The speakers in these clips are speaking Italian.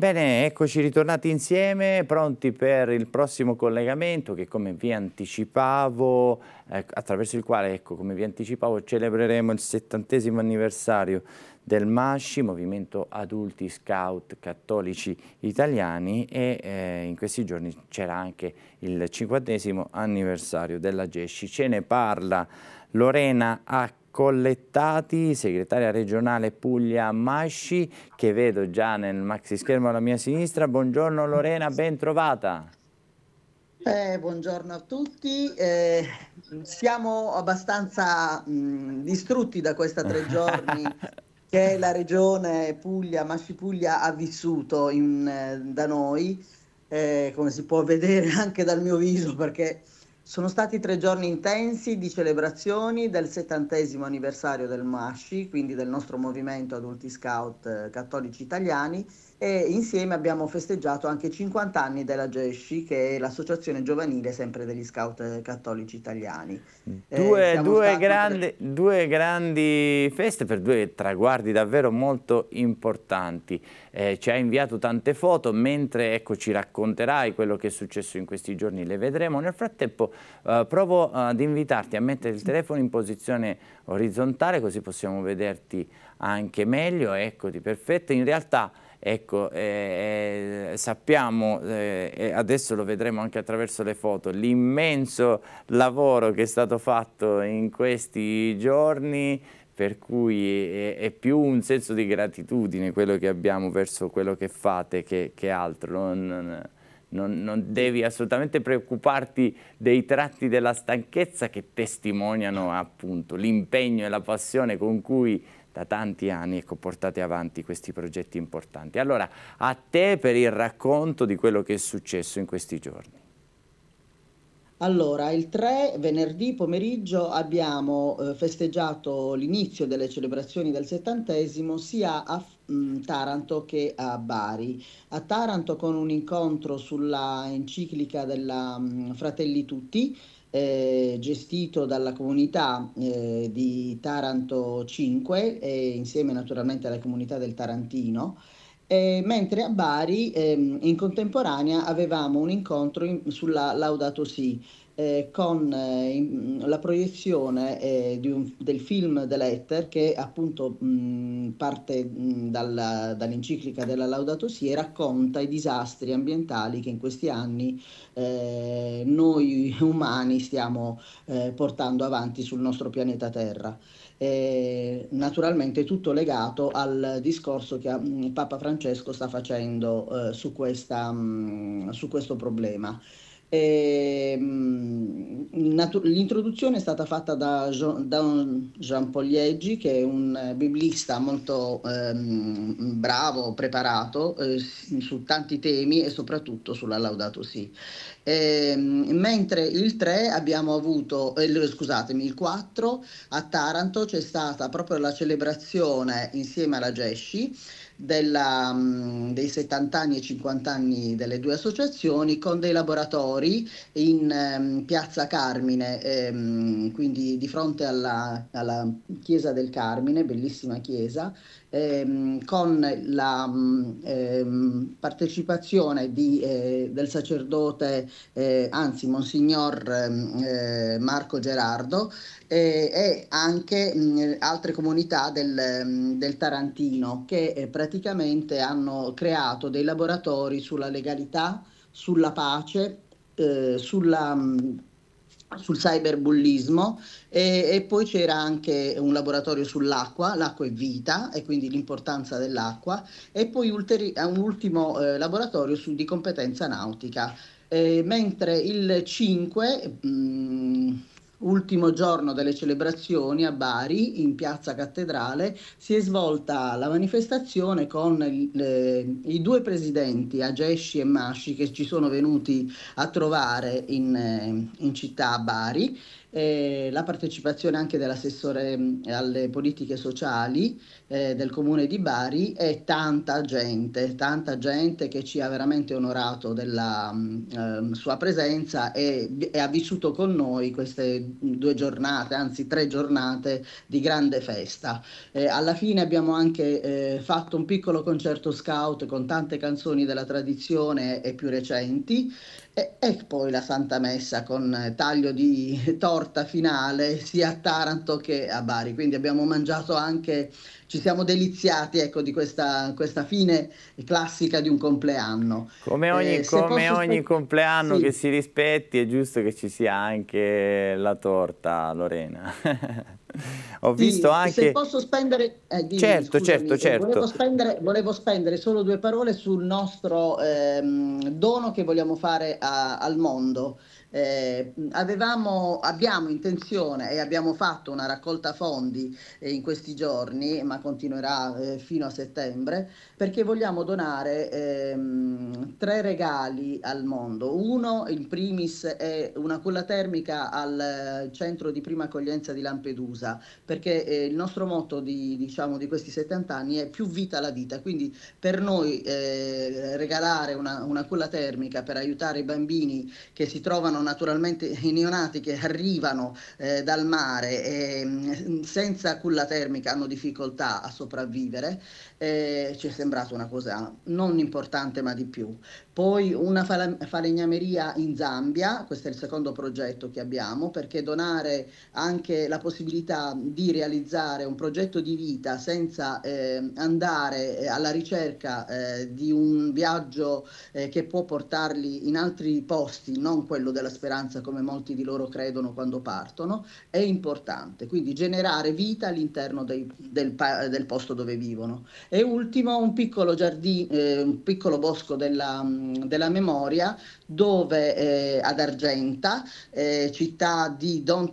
Bene, eccoci ritornati insieme, pronti per il prossimo collegamento che come vi anticipavo, eh, attraverso il quale, ecco, come vi anticipavo, celebreremo il settantesimo anniversario del MASCI, Movimento Adulti Scout Cattolici Italiani e eh, in questi giorni c'era anche il cinquantesimo anniversario della GESCI. Ce ne parla Lorena H Collettati, segretaria regionale Puglia Masci, che vedo già nel maxi schermo alla mia sinistra. Buongiorno Lorena, ben trovata. Eh, buongiorno a tutti, eh, siamo abbastanza mh, distrutti da questa tre giorni che la regione Puglia, Masci Puglia ha vissuto in, eh, da noi, eh, come si può vedere anche dal mio viso perché sono stati tre giorni intensi di celebrazioni del settantesimo anniversario del MASCI, quindi del nostro movimento adulti scout eh, cattolici italiani, e insieme abbiamo festeggiato anche i 50 anni della GESCI, che è l'associazione giovanile sempre degli scout eh, cattolici italiani. Due, mm. eh, due, grandi, per... due grandi, feste per due traguardi davvero molto importanti. Eh, ci ha inviato tante foto, mentre ecco, ci racconterai quello che è successo in questi giorni, le vedremo. Nel frattempo eh, provo eh, ad invitarti a mettere il telefono in posizione orizzontale, così possiamo vederti anche meglio. Eccoti, perfetto. In realtà... Ecco, eh, eh, sappiamo, eh, adesso lo vedremo anche attraverso le foto, l'immenso lavoro che è stato fatto in questi giorni, per cui è, è, più un senso di gratitudine quello che abbiamo verso quello che fate che, che altro. Non, non, non, devi assolutamente preoccuparti dei tratti della stanchezza che testimoniano appunto l'impegno e la passione con cui da tanti anni ecco, portate avanti questi progetti importanti. Allora, a te per il racconto di quello che è successo in questi giorni. Allora, il 3 venerdì pomeriggio abbiamo eh, festeggiato l'inizio delle celebrazioni del settantesimo sia a mh, mm, Taranto che a Bari. A Taranto con un incontro sulla enciclica della mh, mm, Fratelli Tutti, eh, gestito dalla comunità eh, di Taranto 5 eh, insieme naturalmente alla comunità del Tarantino. Eh, mentre a Bari ehm, in contemporanea avevamo un incontro in, sulla Laudato Si, eh, con eh, la proiezione eh, un, del film The Letter che appunto mh, parte mh, dalla, dall'enciclica della Laudato Si e racconta i disastri ambientali che in questi anni eh, noi umani stiamo eh, portando avanti sul nostro pianeta Terra. Eh, naturalmente tutto legato al discorso che Papa Francesco sta facendo su, questa, su questo problema. Ehm, l'introduzione è stata fatta da Jean, Jean Polieggi, che è un biblista molto ehm, bravo, preparato eh, su tanti temi e soprattutto sulla Laudato Si. Eh, mentre il 3 abbiamo avuto, eh, scusatemi, il 4 a Taranto c'è stata proprio la celebrazione insieme alla Gesci della, mm, dei 70 anni e 50 anni delle due associazioni con dei laboratori in ehm, Piazza Carmine, ehm, quindi di fronte alla, alla, chiesa del Carmine, bellissima chiesa, ehm, con la mm, ehm, partecipazione di, eh, del sacerdote, eh, anzi Monsignor ehm, eh, Marco Gerardo, eh, e anche mh, altre comunità del, mh, del Tarantino che eh, praticamente hanno creato dei laboratori sulla legalità, sulla pace, eh, sulla, mh, sul cyberbullismo e, e, poi c'era anche un laboratorio sull'acqua, l'acqua è vita e quindi l'importanza dell'acqua e poi ulteri- un ultimo eh, laboratorio su, di competenza nautica. mentre il 5 ultimo giorno delle celebrazioni a Bari, in piazza Cattedrale, si è svolta la manifestazione con le, eh, i due presidenti, Agesci e Masci, che ci sono venuti a trovare in, eh, in città a Bari eh, la partecipazione anche dell'assessore mm, alle politiche sociali eh, del comune di Bari e tanta gente, tanta gente che ci ha veramente onorato della eh, sua presenza e, e, ha vissuto con noi queste due giornate, anzi tre giornate di grande festa. alla fine abbiamo anche eh, fatto un piccolo concerto scout con tante canzoni della tradizione e più recenti e, e poi la Santa Messa con eh, taglio di torta quarta finale sia a Taranto che a Bari, quindi abbiamo mangiato anche, ci siamo deliziati ecco, di questa, questa fine classica di un compleanno. Come eh, ogni, eh, come ogni compleanno sì. che si rispetti è giusto che ci sia anche la torta, Lorena. Ho sì, visto anche... Se posso spendere... Eh, dimmi, certo, scusami, certo, eh, certo. Volevo spendere, volevo spendere, solo due parole sul nostro ehm, dono che vogliamo fare a, al mondo. Eh, avevamo, abbiamo intenzione e abbiamo fatto una raccolta fondi eh, in questi giorni, ma continuerà eh, fino a settembre, perché vogliamo donare ehm, tre regali al mondo. Uno, in primis, è una culla termica al centro di prima accoglienza di Lampedusa, perché eh, il nostro motto di, diciamo, di questi 70 anni è più vita alla vita, quindi per noi eh, regalare una, una culla termica per aiutare i bambini che si trovano sono naturalmente i neonati che arrivano eh, dal mare e mm, senza culla termica hanno difficoltà a sopravvivere, eh, ci è sembrata una cosa non importante ma di più. Poi una falegnameria in Zambia, questo è il secondo progetto che abbiamo, perché donare anche la possibilità di realizzare un progetto di vita senza eh, andare eh, alla ricerca eh, di un viaggio eh, che può portarli in altri posti, non quello della la speranza come molti di loro credono quando partono, è importante, quindi generare vita all'interno dei, del, del, posto dove vivono. E ultimo, un piccolo, giardino, eh, un piccolo bosco della, della memoria dove eh, ad Argenta, eh, città di Don,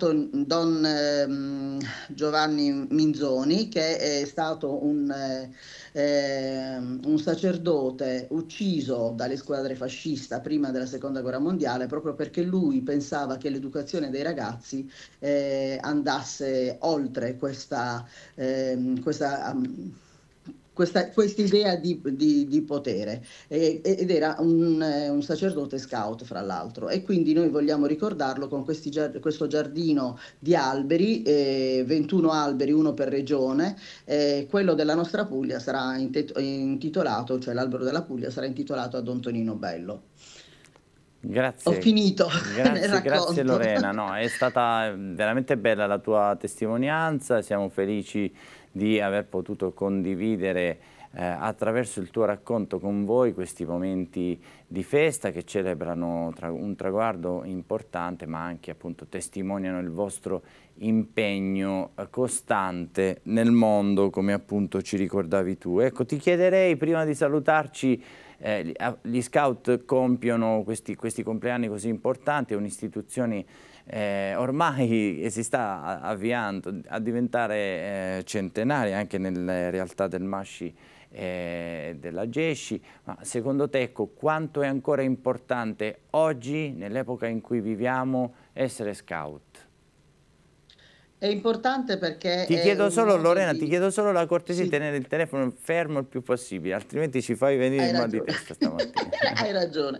Don ehm, Giovanni Minzoni, che è stato un, eh, ehm, un, sacerdote ucciso dalle squadre fasciste prima della seconda guerra mondiale, proprio perché lui pensava che l'educazione dei ragazzi eh, andasse oltre questa... Ehm, questa um, questa idea di, di, di, potere e, ed era un, eh, un, sacerdote scout fra l'altro e quindi noi vogliamo ricordarlo con questi, questo giardino di alberi, eh, 21 alberi, uno per regione, eh, quello della nostra Puglia sarà intitolato, cioè l'albero della Puglia sarà intitolato a Don Tonino Bello. Grazie. Ho finito. Grazie, grazie Lorena, no, è stata veramente bella la tua testimonianza, siamo felici di aver potuto condividere eh, attraverso il tuo racconto con voi questi momenti di festa che celebrano tra un traguardo importante ma anche appunto testimoniano il vostro impegno costante nel mondo come appunto ci ricordavi tu. Ecco ti chiederei prima di salutarci eh, gli scout compiono questi, questi, compleanni così importanti, è un'istituzione eh, ormai si sta avviando a diventare eh, centenaria anche nelle realtà del Masci eh, della GESCI, ma secondo te ecco, quanto è ancora importante oggi, nell'epoca in cui viviamo, essere scout? è importante perché... Ti eh, chiedo solo, Lorena, di... ti chiedo solo la cortesia sì. di tenere il telefono fermo il più possibile, altrimenti ci fai venire Hai il mal di testa stamattina. Hai ragione.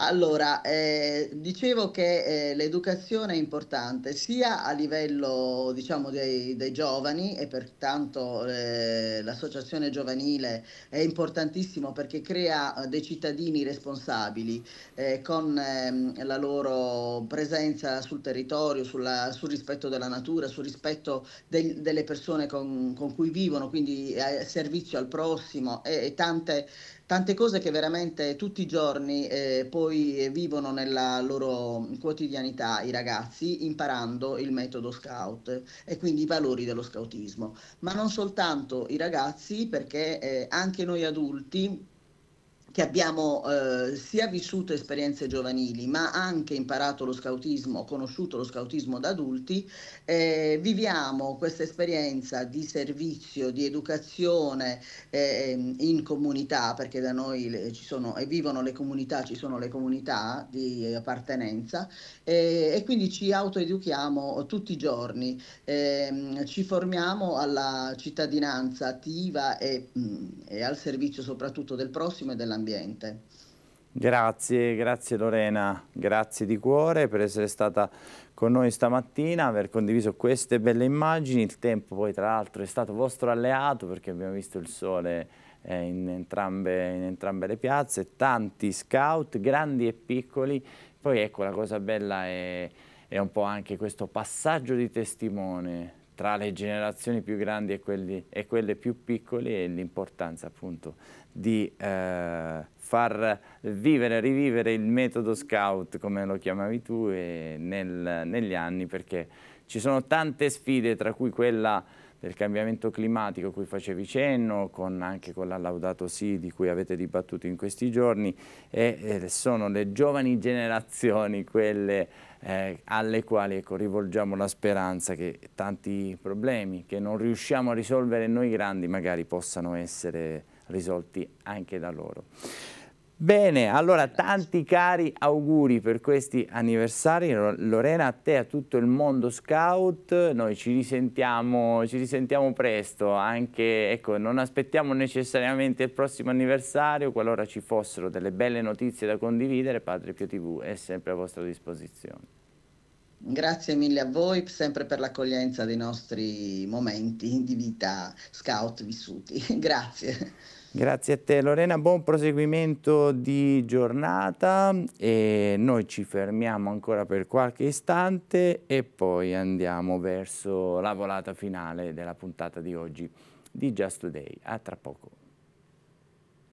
Allora, eh, dicevo che eh, l'educazione è importante sia a livello diciamo, dei, dei giovani e pertanto eh, l'associazione giovanile è importantissimo perché crea eh, dei cittadini responsabili eh, con ehm, la loro presenza sul territorio, sulla, sul rispetto della natura, sul rispetto del, delle persone con, con, cui vivono, quindi eh, servizio al prossimo e, e tante tante cose che veramente tutti i giorni eh, poi vivono nella loro quotidianità i ragazzi imparando il metodo scout e quindi i valori dello scoutismo, ma non soltanto i ragazzi perché eh, anche noi adulti che abbiamo eh, sia vissuto esperienze giovanili ma anche imparato lo scautismo, conosciuto lo scautismo da adulti, eh, viviamo questa esperienza di servizio, di educazione eh, in comunità, perché da noi le, ci sono e vivono le comunità, ci sono le comunità di appartenenza eh, e quindi ci autoeduchiamo tutti i giorni, ehm, ci formiamo alla cittadinanza attiva e, mh, mm, e al servizio soprattutto del prossimo e dell'ambiente ambiente. Grazie, grazie Lorena, grazie di cuore per essere stata con noi stamattina, aver condiviso queste belle immagini, il tempo poi tra l'altro è stato vostro alleato perché abbiamo visto il sole eh, in, entrambe, in entrambe le piazze, tanti scout, grandi e piccoli, poi ecco la cosa bella è, è un po' anche questo passaggio di testimone tra le generazioni più grandi e, quelli, e quelle più piccole e l'importanza appunto di eh, far vivere, rivivere il metodo scout come lo chiamavi tu nel, negli anni perché ci sono tante sfide tra cui quella del cambiamento climatico cui facevi cenno, con, anche con la sì di cui avete dibattuto in questi giorni e, e sono le giovani generazioni quelle eh, alle quali ecco, rivolgiamo la speranza che tanti problemi che non riusciamo a risolvere noi grandi magari possano essere risolti anche da loro. Bene, allora tanti cari auguri per questi anniversari, Lorena a te, e a tutto il mondo scout, noi ci risentiamo, ci risentiamo presto, anche, ecco, non aspettiamo necessariamente il prossimo anniversario, qualora ci fossero delle belle notizie da condividere, Padre Pio TV è sempre a vostra disposizione. Grazie mille a voi sempre per l'accoglienza dei nostri momenti di vita scout vissuti, grazie. Grazie a te Lorena, buon proseguimento di giornata e noi ci fermiamo ancora per qualche istante e poi andiamo verso la volata finale della puntata di oggi di Just Today. A tra poco.